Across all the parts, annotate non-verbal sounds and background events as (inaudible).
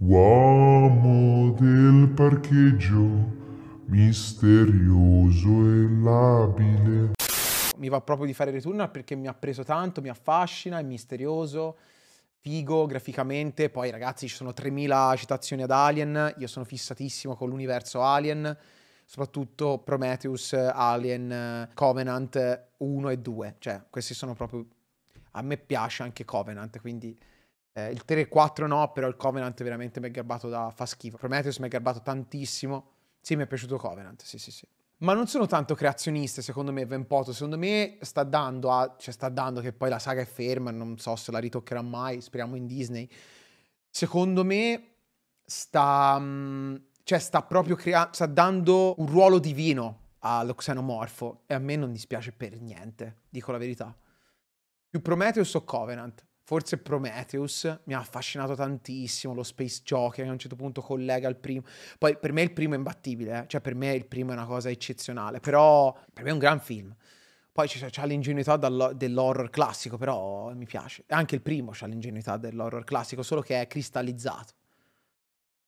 Uomo del parcheggio, misterioso e labile. Mi va proprio di fare Returnal perché mi ha preso tanto, mi affascina, è misterioso, figo graficamente. Poi ragazzi ci sono 3000 citazioni ad Alien, io sono fissatissimo con l'universo Alien, soprattutto Prometheus, Alien, Covenant 1 e 2. Cioè questi sono proprio... A me piace anche Covenant, quindi eh, il 3-4 no, però il Covenant veramente mi è garbato da... fa schifo. Prometheus mi è garbato tantissimo. Sì, mi è piaciuto Covenant, sì sì sì. Ma non sono tanto creazioniste, secondo me, Venpoto. Secondo me sta dando a... cioè sta dando che poi la saga è ferma, non so se la ritoccherà mai, speriamo in Disney. Secondo me sta... Mm, cioè sta proprio creando... sta dando un ruolo divino allo xenomorfo e a me non dispiace per niente, dico la verità. Più Prometheus o Covenant? Forse Prometheus mi ha affascinato tantissimo, lo Space Jockey che a un certo punto collega il primo. Poi per me il primo è imbattibile, eh? cioè per me il primo è una cosa eccezionale, però per me è un gran film. Poi c'è l'ingenuità dell'horror classico, però mi piace. Anche il primo c'ha l'ingenuità dell'horror classico, solo che è cristallizzato.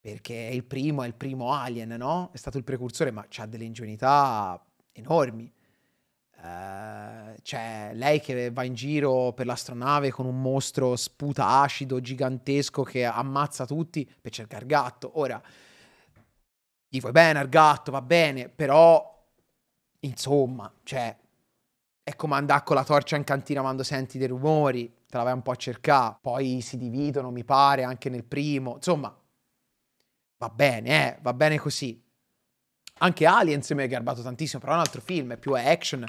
Perché il primo è il primo Alien, no? È stato il precursore, ma c'ha delle ingenuità enormi. Eh, cioè, lei che va in giro per l'astronave con un mostro sputa acido gigantesco che ammazza tutti per cercare il gatto. Ora, gli vuoi bene al gatto, va bene, però, insomma, cioè, è come andare con la torcia in cantina quando senti dei rumori, te la vai un po' a cercare, poi si dividono, mi pare, anche nel primo, insomma, va bene, eh, va bene così. Anche Aliens mi è garbato tantissimo, però è un altro film, è più action,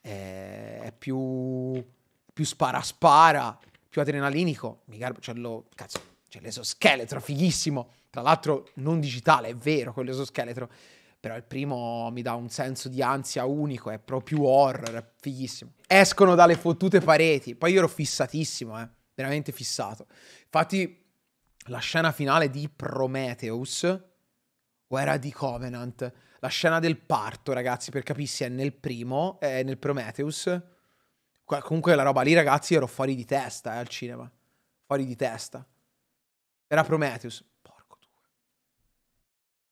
è, è più, più spara-spara, più adrenalinico. Mi garba, c'è cioè lo, cazzo, c'è cioè l'esoscheletro, fighissimo. Tra l'altro non digitale, è vero, con l'esoscheletro. Però il primo mi dà un senso di ansia unico, è proprio horror, è fighissimo. Escono dalle fottute pareti, poi io ero fissatissimo, eh, veramente fissato. Infatti la scena finale di Prometheus, o era di Covenant. La scena del parto, ragazzi, per capirsi, è nel primo, è nel Prometheus. Comunque la roba lì, ragazzi, ero fuori di testa eh, al cinema. Fuori di testa. Era Prometheus. Porco tu.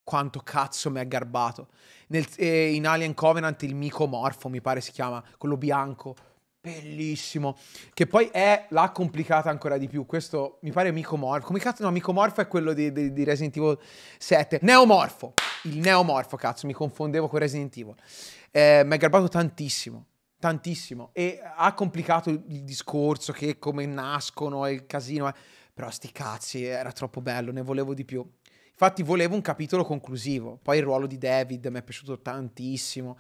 Quanto cazzo mi ha garbato. Nel, eh, in Alien Covenant il micomorfo, mi pare si chiama, quello bianco Bellissimo. Che poi è la complicata ancora di più. Questo mi pare micomorfo. Come cazzo? No, micomorfo è quello di, di, di, Resident Evil 7. Neomorfo. Il neomorfo, cazzo, mi confondevo con Resident Evil. Eh, mi è garbato tantissimo. Tantissimo. E ha complicato il, il discorso che come nascono e il casino. Eh. Però sti cazzi, era troppo bello, ne volevo di più. Infatti volevo un capitolo conclusivo. Poi il ruolo di David mi è piaciuto tantissimo.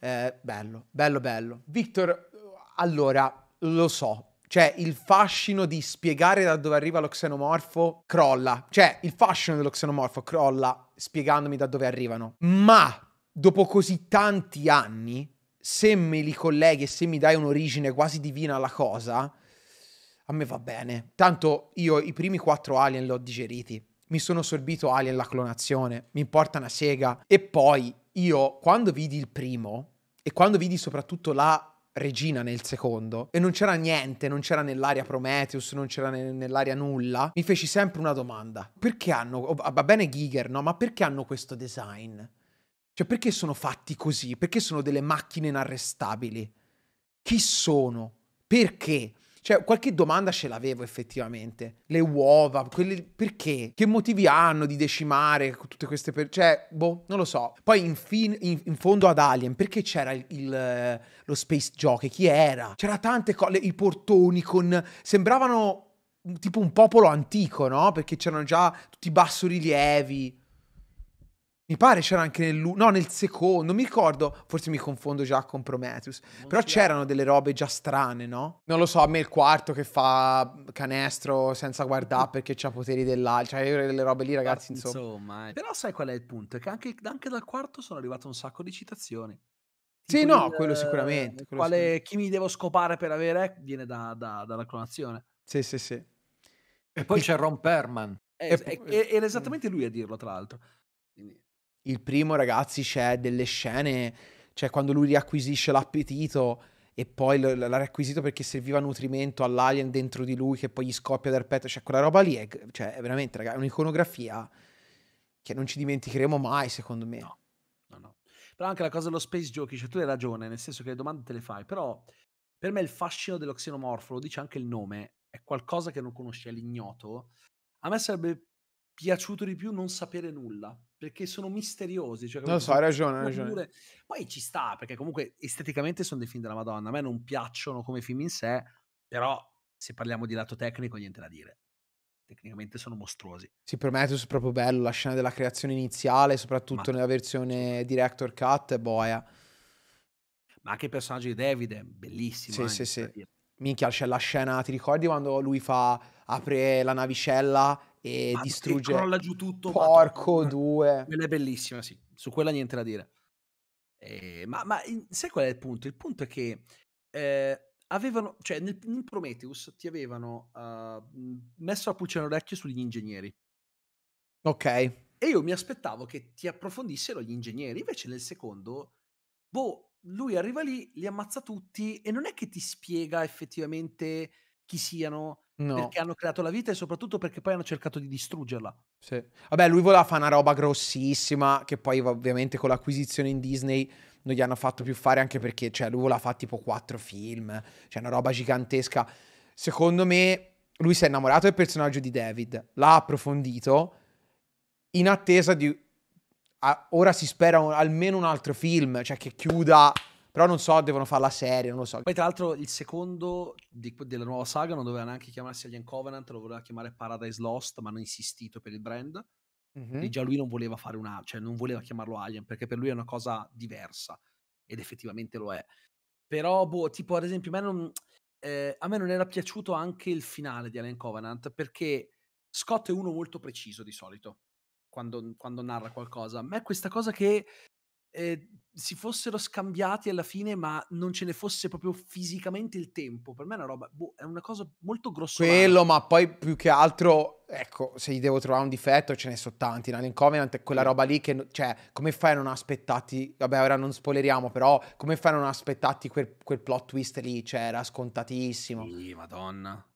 Eh, bello, bello, bello. Victor, allora, lo so, cioè, il fascino di spiegare da dove arriva lo xenomorfo crolla. Cioè, il fascino dello xenomorfo crolla spiegandomi da dove arrivano. Ma dopo così tanti anni, se me li colleghi e se mi dai un'origine quasi divina alla cosa, a me va bene. Tanto io i primi quattro alien li ho digeriti. Mi sono sorbito Alien la clonazione, mi importa una sega. E poi io, quando vidi il primo, e quando vidi soprattutto la regina nel secondo e non c'era niente, non c'era nell'area Prometheus, non c'era ne- nell'area nulla, mi feci sempre una domanda. Perché hanno, oh, va bene Giger, no? Ma perché hanno questo design? Cioè perché sono fatti così? Perché sono delle macchine inarrestabili? Chi sono? Perché? Cioè, qualche domanda ce l'avevo effettivamente. Le uova, quelli, perché? Che motivi hanno di decimare tutte queste... persone? Cioè, boh, non lo so. Poi in, fin, in, in fondo ad Alien, perché c'era il, il, eh, lo space jockey? Chi era? C'era tante cose, i portoni con... Sembravano tipo un popolo antico, no? Perché c'erano già tutti i bassorilievi. Mi pare c'era anche nel, no, nel secondo, mi ricordo, forse mi confondo già con Prometheus, non però c'erano delle robe già strane, no? Non lo so, a me il quarto che fa canestro senza guardare (laughs) perché c'ha poteri dell'altro, cioè io le robe lì ragazzi insomma. insomma eh. Però sai qual è il punto? È che anche, anche dal quarto sono arrivato un sacco di citazioni. sì, no, il, quello sicuramente. Quello quale, sicuramente. Chi mi devo scopare per avere viene da, da, dalla clonazione. Sì, sì, sì. E, poi c'è Ron Perman. era esattamente lui a dirlo, tra l'altro. Quindi, il primo, ragazzi, c'è delle scene, cioè quando lui riacquisisce l'appetito e poi l'ha riacquisito perché serviva nutrimento all'alien dentro di lui che poi gli scoppia dal petto, cioè quella roba lì è, cioè, è veramente, ragazzi, è un'iconografia che non ci dimenticheremo mai, secondo me. No, no, no. Però anche la cosa dello space jockey, cioè tu hai ragione, nel senso che le domande te le fai, però per me il fascino dello xenomorfo, lo dice anche il nome, è qualcosa che non conosci, è l'ignoto. A me sarebbe piaciuto di più non sapere nulla, perché sono misteriosi. Cioè, non so, hai ragione, hai ragione. Poi ci sta, perché comunque esteticamente sono dei film della Madonna. A me non piacciono come film in sé, però se parliamo di lato tecnico, niente da dire. Tecnicamente sono mostruosi. Sì, Prometheus è proprio bello, la scena della creazione iniziale, soprattutto Ma... nella versione director cut, è boia. Ma anche il personaggio di David è bellissimo. Sì, anche, eh, sì, sì. Minchia, c'è la scena, ti ricordi quando lui fa, apre la navicella e Ma distrugge. Crolla giù tutto. Porco ma... due. Quella è bellissima, sì. Su quella niente da dire. Eh, ma, ma sai qual è il punto? Il punto è che eh, avevano, cioè nel, in Prometheus ti avevano uh, messo la pulce all'orecchio sugli ingegneri. Ok. E io mi aspettavo che ti approfondissero gli ingegneri, invece nel secondo, boh, lui arriva lì, li ammazza tutti e non è che ti spiega effettivamente chi siano, No. Perché hanno creato la vita e soprattutto perché poi hanno cercato di distruggerla. Sì. Vabbè, lui voleva fare una roba grossissima che poi ovviamente con l'acquisizione in Disney non gli hanno fatto più fare anche perché cioè, lui voleva fare tipo quattro film, cioè una roba gigantesca. Secondo me lui si è innamorato del personaggio di David, l'ha approfondito in attesa di... ora si spera un, almeno un altro film, cioè che chiuda però non so, devono fare la serie, non lo so. Poi tra l'altro il secondo di, della nuova saga non doveva neanche chiamarsi Alien Covenant, lo voleva chiamare Paradise Lost, ma hanno insistito per il brand. Mm-hmm. E già lui non voleva fare una, cioè non voleva chiamarlo Alien, perché per lui è una cosa diversa. Ed effettivamente lo è. Però, boh, tipo ad esempio, a me non, eh, a me non era piaciuto anche il finale di Alien Covenant, perché Scott è uno molto preciso di solito. Quando, quando narra qualcosa. A me questa cosa che eh, si fossero scambiati alla fine, ma non ce ne fosse proprio fisicamente il tempo. Per me è una roba, boh, è una cosa molto grossolana. Quello, ma poi più che altro, ecco, se gli devo trovare un difetto, ce ne sono tanti. In Covenant è quella roba lì che, cioè, come fai a non aspettarti, vabbè, ora non spoileriamo, però, come fai a non aspettarti quel, quel plot twist lì? Cioè, era scontatissimo. Sì, madonna.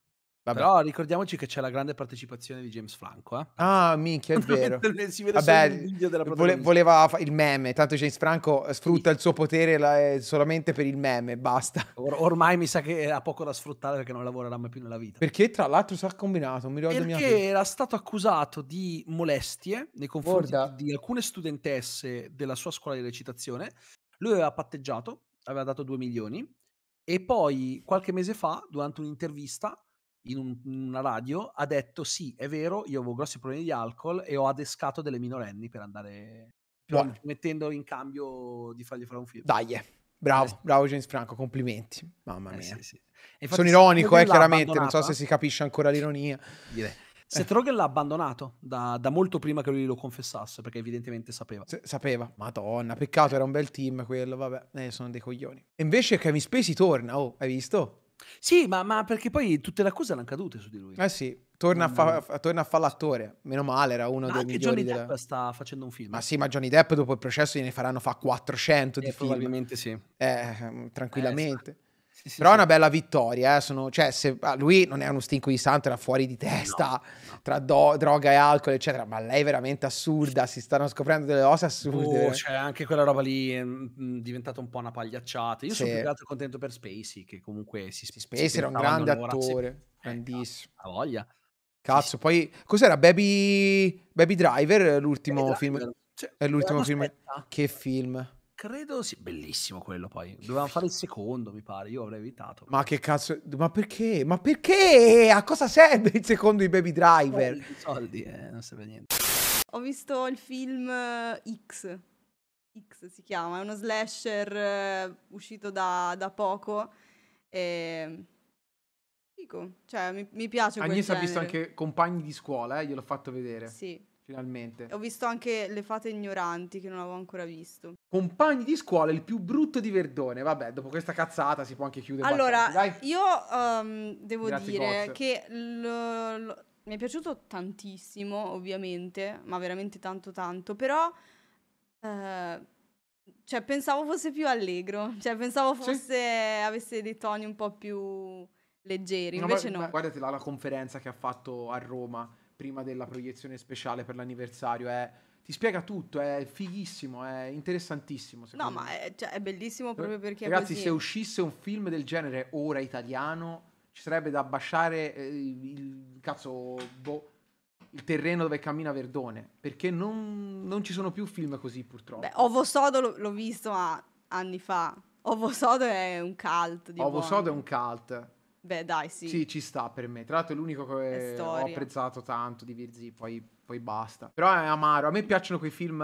Vabbè. Però ricordiamoci che c'è la grande partecipazione di James Franco. Eh? Ah, minchia, è (laughs) vero. si vede Vabbè, il video della vole, voleva il meme. Tanto James Franco sfrutta sì. il suo potere la, eh, solamente per il meme, basta. Or ormai mi sa che ha poco da sfruttare perché non lavorerà mai più nella vita. Perché tra l'altro si è combinato, mi ricordo Perché mia... era stato accusato di molestie nei confronti Guarda. di alcune studentesse della sua scuola di recitazione. Lui aveva patteggiato, aveva dato 2 milioni e poi qualche mese fa, durante un'intervista in, un, in una radio ha detto sì, è vero, io avevo grossi problemi di alcol e ho adescato delle minorenni per andare no. mettendo in cambio di fargli fare un film. Dai, eh. bravo, eh bravo James Franco, complimenti. Mamma eh mia. Eh, sì, sì. Infatti, Sono ironico, eh, chiaramente, non so se si capisce ancora l'ironia. Direi. Seth Rogen l'ha abbandonato da, da, molto prima che lui lo confessasse, perché evidentemente sapeva. S- sapeva, madonna, peccato, era un bel team quello, vabbè, eh, sono dei coglioni. E invece Kevin Spacey torna, oh, hai visto? Sì, ma, ma perché poi tutte le accuse erano cadute su di lui. Eh sì, torna, a, fa, torna a fare l'attore. Meno male, era uno ma dei migliori. Johnny della... Depp sta facendo un film. Ma sì, ma Johnny Depp dopo il processo gliene faranno fa 400 eh, di probabilmente film. Probabilmente sì. Eh, tranquillamente. Eh, esatto. Sì, sì, Però sì. è una bella vittoria, eh? Sono, cioè, se, ah, lui non è uno stinco di santo, era fuori di testa no, no. tra do, droga e alcol, eccetera, ma lei è veramente assurda, si stanno scoprendo delle cose assurde. Oh, cioè, anche quella roba lì è mm, mm, diventata un po' una pagliacciata. Io sono più che altro contento per Spacey, che comunque si Spacey, Spacey era un grande attore, si... Eh, grandissimo. Eh, ha voglia. Cazzo, poi cos'era Baby, Baby Driver l'ultimo film? Cioè, è l'ultimo film. Aspetta. Che film? Credo sì, bellissimo quello poi. Dovevamo fare il secondo, mi pare, io avrei evitato. Ma che cazzo, ma perché? Ma perché? A cosa serve il secondo di Baby Driver? Eh, I soldi eh, non serve niente. Ho visto il film eh, X, X si chiama, è uno slasher eh, uscito da, da poco e... Dico, cioè mi, mi piace Agnese ha visto anche Compagni di scuola, eh, gliel'ho fatto vedere. Sì. Finalmente. Ho visto anche Le fate ignoranti che non avevo ancora visto. Compagni di scuola, il più brutto di Verdone. Vabbè, dopo questa cazzata si può anche chiudere. Allora, battenti, io um, devo Grazie dire Cox. che l- l- mi è piaciuto tantissimo, ovviamente, ma veramente tanto tanto, però... Uh, cioè, pensavo fosse più allegro, (laughs) cioè, pensavo fosse, sì. avesse dei toni un po' più leggeri, invece no. no. Guardate là la conferenza che ha fatto a Roma prima della proiezione speciale per l'anniversario, è... Eh ti spiega tutto, è fighissimo, è interessantissimo. No, me. ma è, cioè, è, bellissimo proprio perché... Ragazzi, se uscisse un film del genere ora italiano, ci sarebbe da abbasciare eh, il cazzo... Boh, il terreno dove cammina Verdone, perché non, non, ci sono più film così purtroppo. Beh, Ovo Sodo l- l'ho visto anni fa. Ovo Sodo è un cult. Di Ovo buono. Sodo è un cult. Beh, dai, sì. Sì, ci sta per me. Tra l'altro è l'unico che è ho apprezzato tanto di Virzi, poi poi basta. Però è amaro. A me piacciono quei film,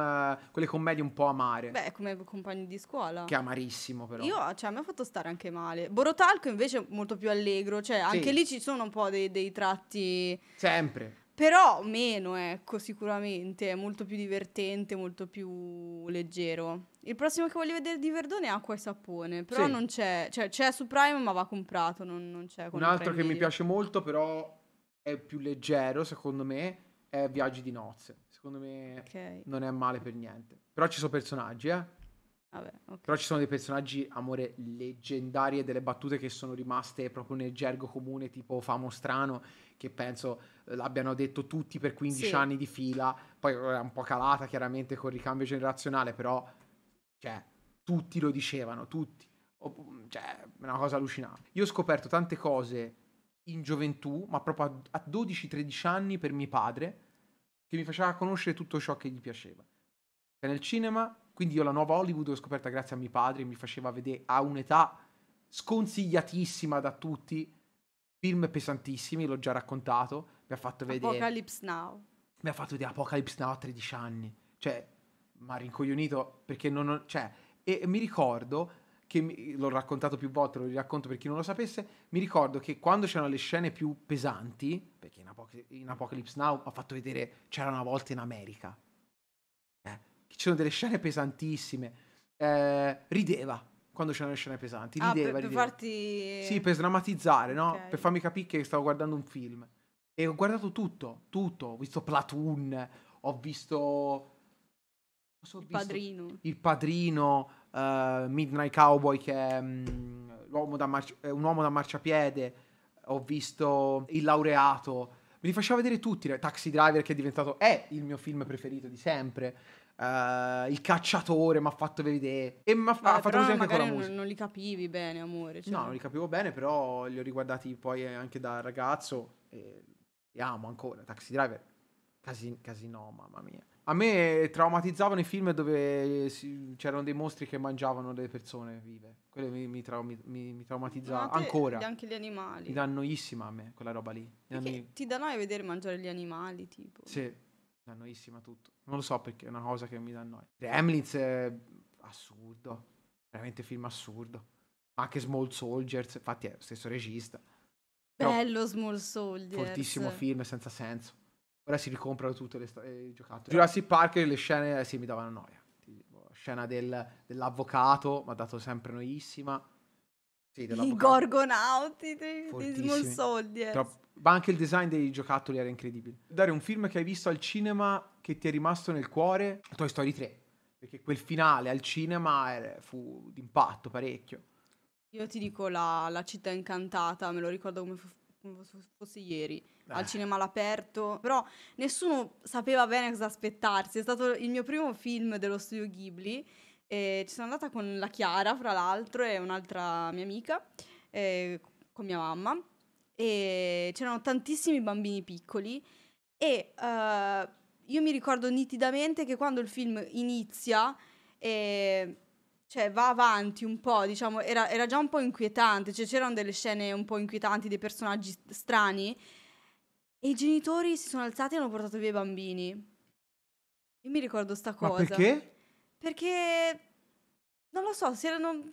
quelle commedie un po' amare. Beh, come compagni di scuola. Che è amarissimo, però. Io, cioè, mi ha fatto stare anche male. Borotalco invece è molto più allegro, cioè, anche sì. lì ci sono un po' dei, dei tratti. Sempre. Però meno, ecco, sicuramente, è molto più divertente, molto più leggero. Il prossimo che voglio vedere di Verdone è Acqua e Sapone, però sì. non c'è, cioè c'è su Prime ma va comprato, non, non c'è. Un altro che mi piace molto però è più leggero secondo me è Viaggi di nozze. Secondo me okay. non è male per niente. Però ci sono personaggi, eh. Vabbè, okay. Però ci sono dei personaggi, amore, leggendari e delle battute che sono rimaste proprio nel gergo comune, tipo famo strano, che penso eh, l'abbiano detto tutti per 15 sì. anni di fila. Poi eh, è un po' calata chiaramente col ricambio generazionale, però, cioè, tutti lo dicevano, tutti. cioè, è una cosa allucinante. Io ho scoperto tante cose in gioventù, ma proprio a 12-13 anni per mio padre, che mi faceva conoscere tutto ciò che gli piaceva. Era nel cinema, quindi io la nuova Hollywood l'ho scoperta grazie a mio padre, mi faceva vedere a un'età sconsigliatissima da tutti, film pesantissimi, l'ho già raccontato, mi ha fatto vedere... Apocalypse Now. Mi ha fatto vedere Apocalypse Now a 13 anni, cioè, ma rincoglionito perché non... Ho, cioè, e mi ricordo che mi, l'ho raccontato più volte, lo racconto per chi non lo sapesse, mi ricordo che quando c'erano le scene più pesanti, perché in, Apoc- in Apocalypse Now ho fatto vedere c'era una volta in America, eh, ci sono delle scene pesantissime, eh, rideva quando c'erano le scene pesanti, ah, rideva, ah, per, per Farti... Sì, per sdrammatizzare, no? Okay. Per farmi capire che stavo guardando un film. E ho guardato tutto, tutto, ho visto Platoon, ho visto... Ho il visto padrino. Il padrino, uh, Midnight Cowboy che è, um, marci- un uomo da marciapiede, ho visto Il laureato, mi li faceva vedere tutti, Taxi Driver che è diventato, è il mio film preferito di sempre. Uh, il cacciatore mi ha fatto vedere e mi eh, ha, fatto così anche con la musica. Non, non li capivi bene, amore. Cioè. No, non li capivo bene, però li ho riguardati poi anche da ragazzo e li amo ancora. Taxi Driver, Casi- Casino, mamma mia. A me eh, traumatizzavano i film dove eh, si- c'erano dei mostri che mangiavano le persone vive. Quello mi, mi, trau- mi- mi- traumatizzava Guardate ancora. Anche gli animali. Mi animali. dà noissima a me quella roba lì. Mi ti danno a vedere mangiare gli animali, tipo. Sì, mi dà noissima tutto. Non lo so perché è una cosa che mi dà noia. Gremlins è assurdo. Veramente film assurdo. Ma anche Small Soldiers, infatti è lo stesso regista. Bello Small Soldiers. Fortissimo film senza senso. Ora si ricomprano tutte le eh, giocattoli. Jurassic Park le scene eh, sì, mi davano noia. Tipo, scena del, dell'avvocato, mi ha dato sempre noissima. Sì, I gorgonauti di, di Small Soldier. Eh. Ma anche il design dei giocattoli era incredibile. Dare un film che hai visto al cinema che ti è rimasto nel cuore, Toy Story 3. Perché quel finale al cinema era, fu d'impatto parecchio. Io ti dico la, la città incantata, me lo ricordo come fu come fosse ieri, ah. al eh. cinema all'aperto, però nessuno sapeva bene cosa aspettarsi, è stato il mio primo film dello studio Ghibli, e ci sono andata con la Chiara, fra l'altro, e un'altra mia amica, eh, con mia mamma, e c'erano tantissimi bambini piccoli e uh, io mi ricordo nitidamente che quando il film inizia... Eh, cioè, va avanti un po', diciamo, era, era già un po' inquietante, cioè c'erano delle scene un po' inquietanti, dei personaggi strani, e i genitori si sono alzati e hanno portato via i bambini. Io mi ricordo sta cosa. Ma perché? Perché, non lo so, si erano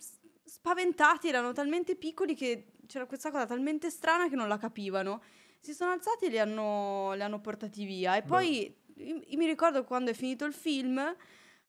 spaventati, erano talmente piccoli che c'era questa cosa talmente strana che non la capivano. Si sono alzati e li hanno, li hanno portati via. E poi, io, io mi ricordo quando è finito il film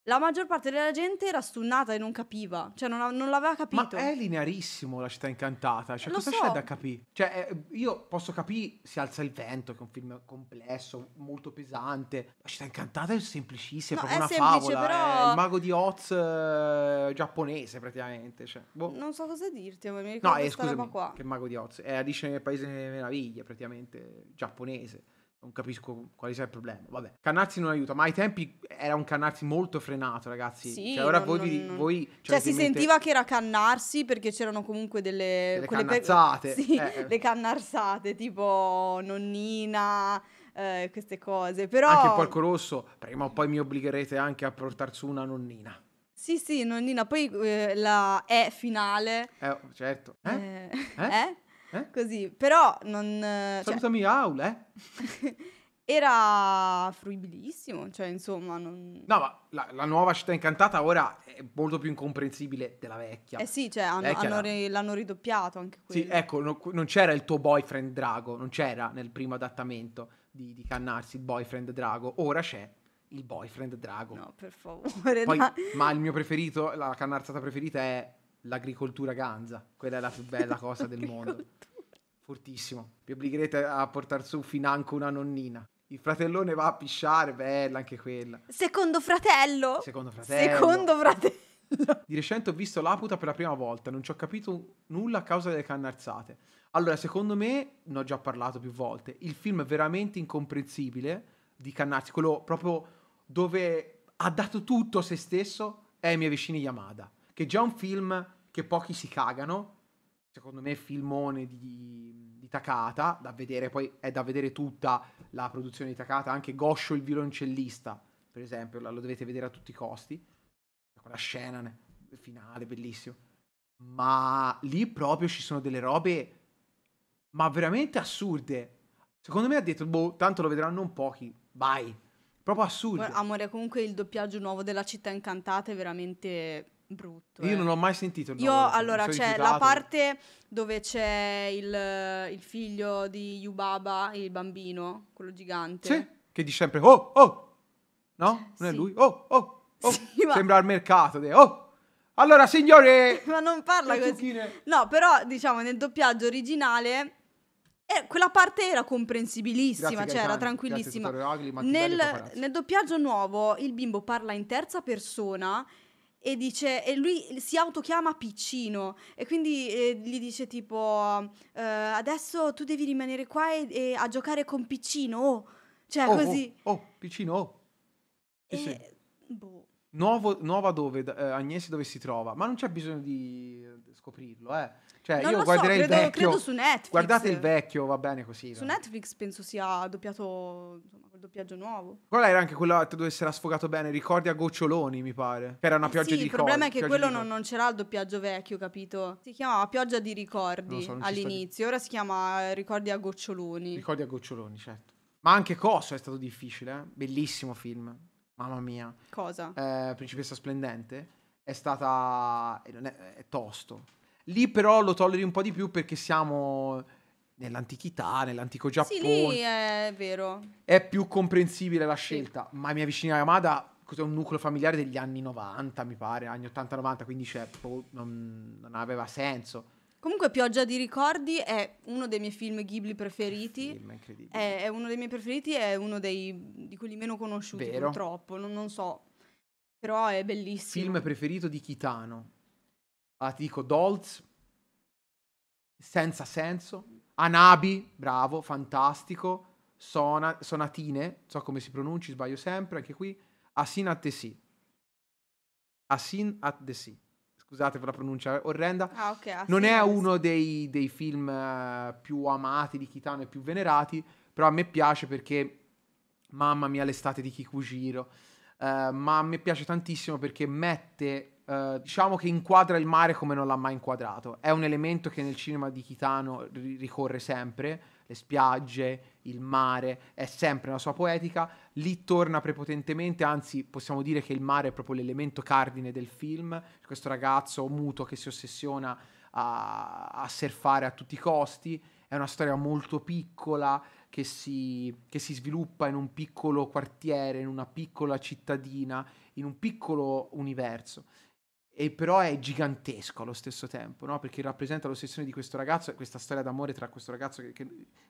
la maggior parte della gente era stunnata e non capiva, cioè non, non l'aveva capito. Ma è linearissimo la città incantata, cioè Lo cosa so. c'è da capire? Cioè eh, io posso capire Si alza il vento, che è un film complesso, molto pesante, la città incantata è semplicissima, no, è proprio è una semplice, favola, però... è eh. il mago di Oz eh, giapponese praticamente. Cioè, boh. Non so cosa dirti, ma mi ricordo no, eh, scusami, qua. che mago di Oz, è Alice nel Paese delle Meraviglie praticamente, giapponese. Non capisco quale sia il problema. Vabbè, Cannarsi non aiuta, ma ai tempi era un Canarsi molto frenato, ragazzi. Sì, cioè, ora non, voi, non, voi cioè, cioè si mente... sentiva che era Canarsi perché c'erano comunque delle, delle cannazzate. Per... (laughs) Sì, eh, eh. le cannarsate, tipo nonnina, eh, queste cose. Però... Anche il porco rosso, prima o poi mi obbligherete anche a portar su una nonnina. Sì, sì, nonnina. Poi eh, la E finale. Eh, oh, certo. Eh? Eh? eh? eh? Eh? Così, però non... Eh, cioè Salutami cioè... Raul, eh? (laughs) era fruibilissimo, cioè insomma... Non... No, ma la, la, nuova città incantata ora è molto più incomprensibile della vecchia. Eh sì, cioè hanno, hanno ri, l'hanno ridoppiato anche quello. Sì, ecco, no, non c'era il tuo boyfriend drago, non c'era nel primo adattamento di, di Cannarsi il boyfriend drago, ora c'è il boyfriend drago. No, per favore. Poi, ma il mio preferito, la cannarsata preferita è l'agricoltura ganza, quella è la più bella cosa del mondo. Fortissimo. Vi obbligherete a portare su financo una nonnina. Il fratellone va a pisciare, bella anche quella. Secondo fratello? Secondo fratello. Secondo fratello. Di recente ho visto Laputa per la prima volta, non ci ho capito nulla a causa delle cannarzate. Allora, secondo me, ne ho già parlato più volte, il film è veramente incomprensibile di Cannarsi, quello proprio dove ha dato tutto a se stesso, è i miei vicini Yamada che già un film che pochi si cagano, secondo me filmone di, di Takata, da vedere, poi è da vedere tutta la produzione di Takata, anche Goscio il violoncellista, per esempio, lo dovete vedere a tutti i costi, quella scena finale, bellissimo. Ma lì proprio ci sono delle robe, ma veramente assurde. Secondo me ha detto, boh, tanto lo vedranno un pochi, vai, proprio assurdo. Amore, comunque il doppiaggio nuovo della città incantata è veramente brutto. Io eh. non ho mai sentito il Io, nome, allora, c'è la parte dove c'è il, il, figlio di Yubaba, il bambino, quello gigante. Sì, che dice sempre oh, oh, no? Non sì. è lui? Oh, oh, oh. (laughs) Sì, ma... Sembra al mercato, de, oh. Allora, signore! (laughs) ma non parla così. Zucchine. No, però, diciamo, nel doppiaggio originale... Eh, quella parte era comprensibilissima, grazie, cioè era tranquillissima. Agli, nel, nel doppiaggio nuovo il bimbo parla in terza persona e dice e lui si autochiama Piccino e quindi eh, gli dice tipo eh, adesso tu devi rimanere qua e, e a giocare con Piccino oh cioè oh, così oh, oh Piccino oh e, eh, sì. boh nuovo, nuova dove eh, Agnesi dove si trova, ma non c'è bisogno di eh, scoprirlo, eh. Cioè, non io guarderei so, credo, il vecchio. Credo su Netflix. Guardate il vecchio, va bene così. Su no? Netflix penso sia doppiato, insomma, quel doppiaggio nuovo. Quella era anche quella dove si era sfogato bene, ricordi a goccioloni, mi pare. Era una eh pioggia sì, di ricordi. Il problema è che quello non, non, c'era il doppiaggio vecchio, capito? Si chiamava pioggia di ricordi so, all'inizio, ora si chiama eh, ricordi a goccioloni. Ricordi a goccioloni, certo. Ma anche Cosso è stato difficile, eh? Bellissimo film. Mamma mia. Cosa? Eh, Principessa Splendente. È stata... È, è tosto. Lì però lo tolleri un po' di più perché siamo nell'antichità, nell'antico Giappone. Sì, lì è vero. È più comprensibile la scelta. Sì. Ma mia vicina Yamada cos'è un nucleo familiare degli anni 90, mi pare, anni 80-90, quindi cioè, boh, non, non, aveva senso. Comunque Pioggia di ricordi è uno dei miei film Ghibli preferiti. Film è, è, uno dei miei preferiti, è uno dei, di quelli meno conosciuti Vero. purtroppo, non, non so. Però è bellissimo. Film preferito di Kitano. Ah, ti dico Dolz, Senza Senso, Anabi, bravo, fantastico, Sona, Sonatine, so come si pronunci, sbaglio sempre, anche qui, Asin at the Sea. Asin at the Sea scusate per la pronuncia orrenda, ah, okay, ah, non è uno dei, dei, film eh, più amati di Kitano e più venerati, però a me piace perché, mamma mia, l'estate di Kikujiro, uh, eh, ma a me piace tantissimo perché mette, uh, diciamo che inquadra il mare come non l'ha mai inquadrato, è un elemento che nel cinema di Kitano ricorre sempre, le spiagge, il mare, è sempre una sua poetica, lì torna prepotentemente, anzi possiamo dire che il mare è proprio l'elemento cardine del film, questo ragazzo muto che si ossessiona a, a surfare a tutti i costi, è una storia molto piccola che si, che si sviluppa in un piccolo quartiere, in una piccola cittadina, in un piccolo universo e però è gigantesco allo stesso tempo, no? perché rappresenta l'ossessione di questo ragazzo e questa storia d'amore tra questo ragazzo che, che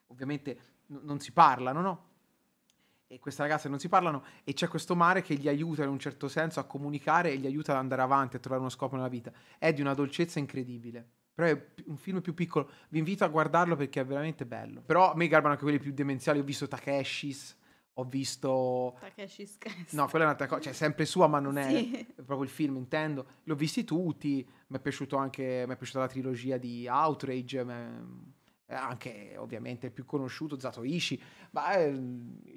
ovviamente n- non si parlano, no? E questa ragazza non si parlano e c'è questo mare che gli aiuta in un certo senso a comunicare e gli aiuta ad andare avanti, a trovare uno scopo nella vita. È di una dolcezza incredibile. Però è un film più piccolo. Vi invito a guardarlo perché è veramente bello. Però a me garbano anche quelli più demenziali. Ho visto Takeshis ho visto... Takeshi Skyscraper. No, quella è un'altra cosa, cioè sempre sua ma non è sì. proprio il film, intendo. L'ho visti tutti, mi è piaciuto anche, mi è piaciuta la trilogia di Outrage, eh, anche ovviamente il più conosciuto Zato Ishii, ma eh,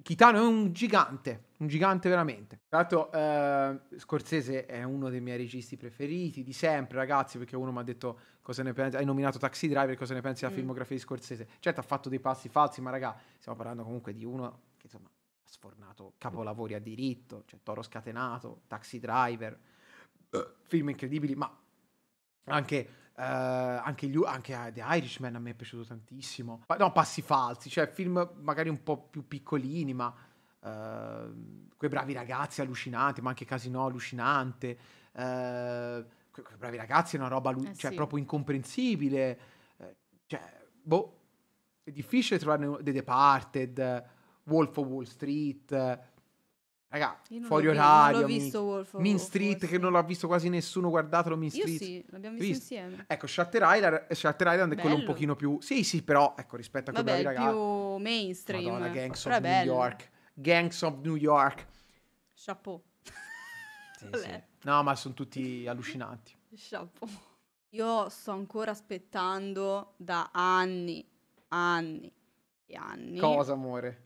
Kitano è un gigante, un gigante veramente. Tra l'altro eh, Scorsese è uno dei miei registi preferiti di sempre, ragazzi, perché uno mi ha detto cosa ne pensi, hai nominato Taxi Driver, cosa ne pensi della mm. filmografia di Scorsese. Certo ha fatto dei passi falsi, ma ragà, stiamo parlando comunque di uno che insomma ha sfornato capolavori a diritto, cioè Toro Scatenato, Taxi Driver, (clears throat) film incredibili, ma anche, eh, anche, gli, anche, eh, The Irishman a me è piaciuto tantissimo. No, passi falsi, cioè film magari un po' più piccolini, ma eh, quei bravi ragazzi allucinanti, ma anche Casino allucinante. Eh, quei bravi ragazzi è una roba lu- eh, cioè, sì. proprio incomprensibile. Eh, cioè, boh, è difficile trovare dei Departed Wolf of Wall Street. Raga, fuori orario. Non visto Wolf of Mean Street, Wolf. che non l'ha visto quasi nessuno, guardatelo Mean Street. sì, l'abbiamo visto, visto, insieme. Ecco, Shutter Island, Shutter Island è bello. quello un pochino più... Sì, sì, però, ecco, rispetto a quello Vabbè, ragazzi... più mainstream. Madonna, Gangs però of New York. Gangs of New York. Chapeau. Sì, (laughs) sì. No, ma sono tutti allucinanti. (laughs) Chapeau. Io sto ancora aspettando da anni, anni e anni. Cosa, amore?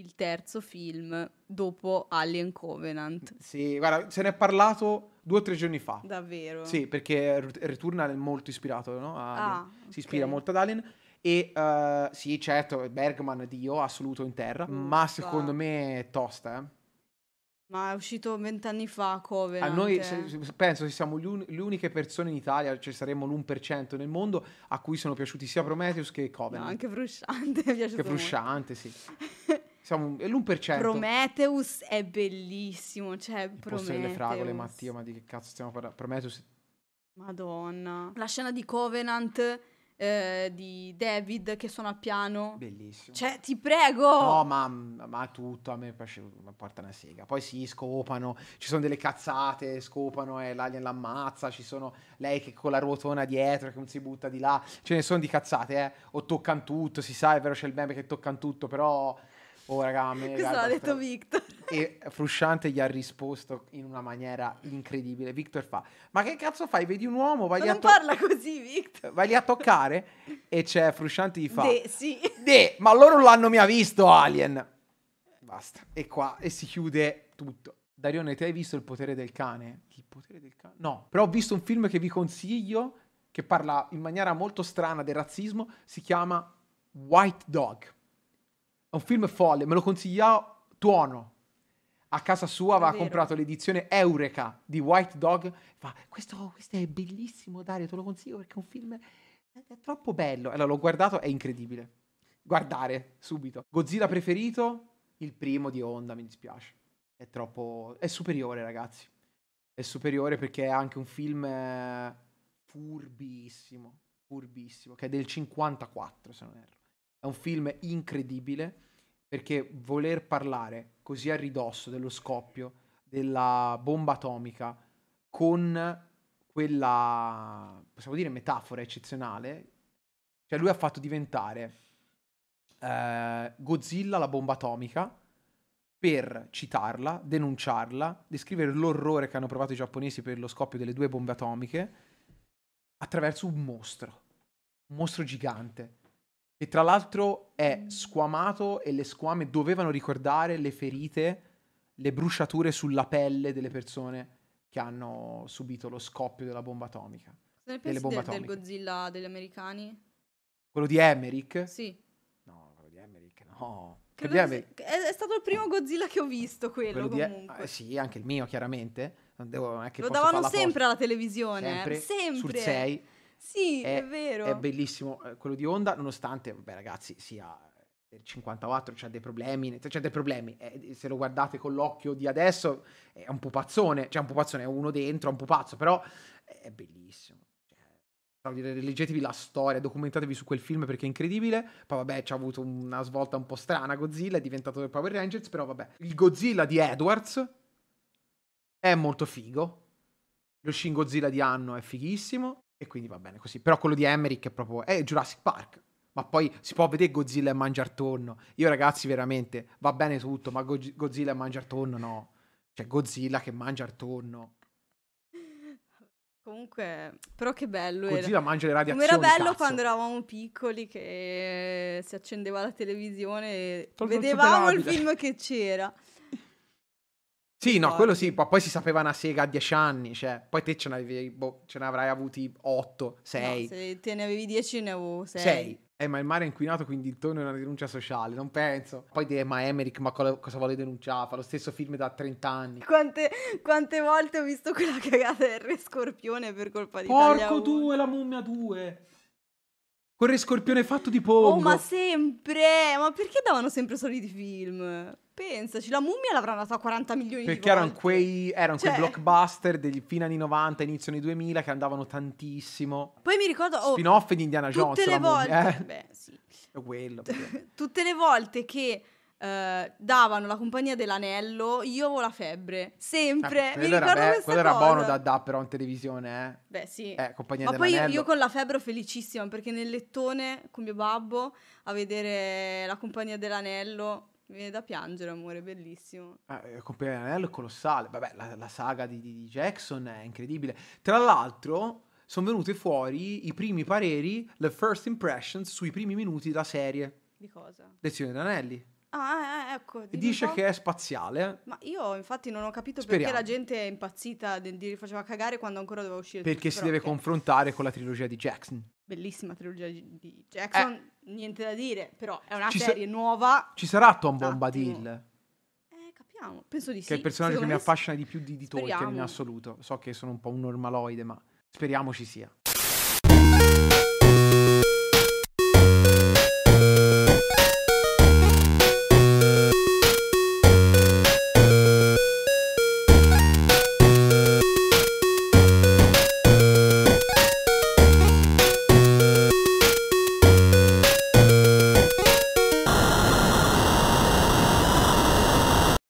il terzo film dopo Alien Covenant. Sì, guarda, se ne è parlato due o tre giorni fa. Davvero? Sì, perché Returnal è molto ispirato, no? Ah, si ispira okay. molto ad Alien. E uh, sì, certo, Bergman, Dio, assoluto in terra, mm, ma secondo me è tosta, eh. Ma è uscito vent'anni fa Covenant. A noi eh. se, penso che siamo un, le uniche persone in Italia, cioè saremmo l'1% nel mondo a cui sono piaciuti sia Prometheus che Covenant. No, anche Frusciante, è piaciuto. Anche Frusciante, molto. sì. (laughs) Siamo l'1%. Prometheus è bellissimo. Cioè, Il Prometheus. delle fragole, Mattia, ma di che cazzo stiamo parlando? Prometheus. Madonna. La scena di Covenant. Eh, di David che suona a piano. Bellissimo. Cioè, ti prego! No, ma, ma tutto a me piace, porta una sega. Poi si sì, scopano, ci sono delle cazzate, scopano e eh, l'alien l'ammazza, ci sono lei che con la ruotona dietro che non si butta di là. Ce ne sono di cazzate, eh. O toccano tutto, si sa, è vero c'è il meme che toccano tutto, però Oh, raga, a me. Questo l'ha detto Victor. E Frusciante gli ha risposto in una maniera incredibile. Victor fa: Ma che cazzo fai? Vedi un uomo, vai Ma lì a Non to- parla così, Victor. Vai lì a toccare. e c'è Frusciante gli fa: De, sì. De, ma loro non l'hanno mai visto, Alien. Basta. E qua e si chiude tutto. Darione, te hai visto Il potere del cane? Il potere del cane? No, però ho visto un film che vi consiglio che parla in maniera molto strana del razzismo. Si chiama White Dog è un film folle, me lo consiglia Tuono. A casa sua aveva comprato l'edizione Eureka di White Dog. Fa, questo, questo è bellissimo, Dario, te lo consiglio perché è un film è troppo bello. Allora l'ho guardato, è incredibile. Guardare subito. Godzilla preferito? Il primo di Honda, mi dispiace. È troppo... è superiore, ragazzi. È superiore perché è anche un film eh, furbissimo, furbissimo, che è del 54, se non erro. È un film incredibile perché voler parlare così a ridosso dello scoppio della bomba atomica con quella, possiamo dire, metafora eccezionale, cioè lui ha fatto diventare eh, Godzilla la bomba atomica per citarla, denunciarla, descrivere l'orrore che hanno provato i giapponesi per lo scoppio delle due bombe atomiche attraverso un mostro, un mostro gigante. E tra l'altro è mm. squamato e le squame dovevano ricordare le ferite, le bruciature sulla pelle delle persone che hanno subito lo scoppio della bomba atomica. Cosa ne pensi del, del Godzilla degli americani? Quello di Emmerich? Sì. No, quello di Emmerich no. Credo di Emmerich. È, è, stato il primo Godzilla che ho visto quello, quello comunque. Di, eh, sì, anche il mio chiaramente. Non devo, non Lo davano sempre alla televisione. Sempre. sempre. Sul 6. Sì, è, è, vero. È bellissimo eh, quello di Honda, nonostante, beh, ragazzi, sia eh, il 54 c'ha dei problemi, cioè, c'ha dei problemi, eh, se lo guardate con l'occhio di adesso è un pupazzone, cioè un pupazzone, è uno dentro, è un pupazzo, però è bellissimo. Cioè, leggetevi la storia, documentatevi su quel film perché è incredibile. Poi, vabbè, ci ha avuto una svolta un po' strana. Godzilla è diventato del Power Rangers. Però, vabbè, il Godzilla di Edwards è molto figo. Lo Shin Godzilla di Anno è fighissimo. E quindi va bene così. Però quello di Emmerich è proprio... è Jurassic Park. Ma poi si può vedere Godzilla e mangiar tonno. Io ragazzi veramente, va bene tutto, ma Go- Godzilla e mangiar tonno no. Cioè Godzilla che mangia il tonno. Comunque, però che bello Godzilla era. mangia le radiazioni, Come era bello cazzo. quando eravamo piccoli che si accendeva la televisione e vedevamo il film che c'era. Sì, no, quello sì, ma poi si sapeva una sega a dieci anni, cioè, poi te ce ne, avevi, boh, ce ne avrai avuti otto, sei. No, se te ne avevi dieci, ne avevo sei. Sei. Eh, ma il mare è inquinato, quindi il tono è una denuncia sociale, non penso. Poi dire, ma Emmerich, ma cosa vuole denunciare? Fa lo stesso film da 30 anni. Quante, quante volte ho visto quella cagata del Re Scorpione per colpa di Porco 2, la mummia 2! Con Re Scorpione fatto di pombo! Oh, ma sempre! Ma perché davano sempre soliti film? Pensaci, la mummia l'avrà andata a 40 milioni Perché di volte. erano quei, erano cioè... quei blockbuster degli fine anni 90, inizio anni 2000 che andavano tantissimo. Poi mi ricordo... Oh, Spin-off di Indiana Jones. Tutte le volte... eh? Beh, sì. È quello. (laughs) tutte le volte che... Uh, davano la compagnia dell'anello, io avevo la febbre, sempre. Ah, Mi ricordo era, beh, quello cosa. era buono da, da però in televisione, eh. Beh, sì. Eh, compagnia Ma poi io, io, con la febbre ero felicissima perché nel lettone con mio babbo a vedere la compagnia dell'anello mi viene da piangere, amore, bellissimo. Ah, eh, il compagno di anello è colossale. Vabbè, la, la saga di, di, Jackson è incredibile. Tra l'altro, sono venuti fuori i primi pareri, le first impressions sui primi minuti della serie. Di cosa? Lezione d'anelli. Ah, ah, ah, ecco. Dice che è spaziale. Ma io infatti non ho capito Speriamo. perché la gente è impazzita di rifaceva cagare quando ancora doveva uscire. Perché tutto, si deve okay. confrontare con la trilogia di Jackson. Bellissima trilogia di Jackson, eh. niente da dire, però è una ci serie sa- nuova. Ci sarà Tom Bombadil? Eh, capiamo, penso di sì. Che è il personaggio che mi affascina di più di, di Tolkien in assoluto. So che sono un po' un normaloide, ma speriamo ci sia.